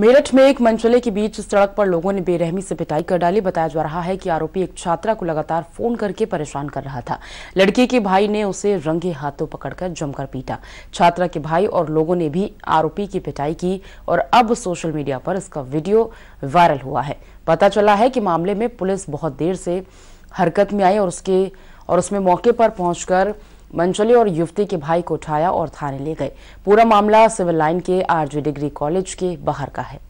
मेरठ में एक मंचले के बीच सड़क पर लोगों ने बेरहमी से पिटाई कर डाली बताया जा रहा है कि आरोपी एक छात्रा को लगातार फोन करके परेशान कर रहा था लड़की के भाई ने उसे रंगे हाथों पकड़कर जमकर पीटा छात्रा के भाई और लोगों ने भी आरोपी की पिटाई की और अब सोशल मीडिया पर इसका वीडियो वायरल हुआ है पता चला है कि मामले में पुलिस बहुत देर से हरकत में आई और उसके और उसमें मौके पर पहुंचकर मंचले और युवती के भाई को उठाया और थाने ले गए पूरा मामला सिविल लाइन के आरजे डिग्री कॉलेज के बाहर का है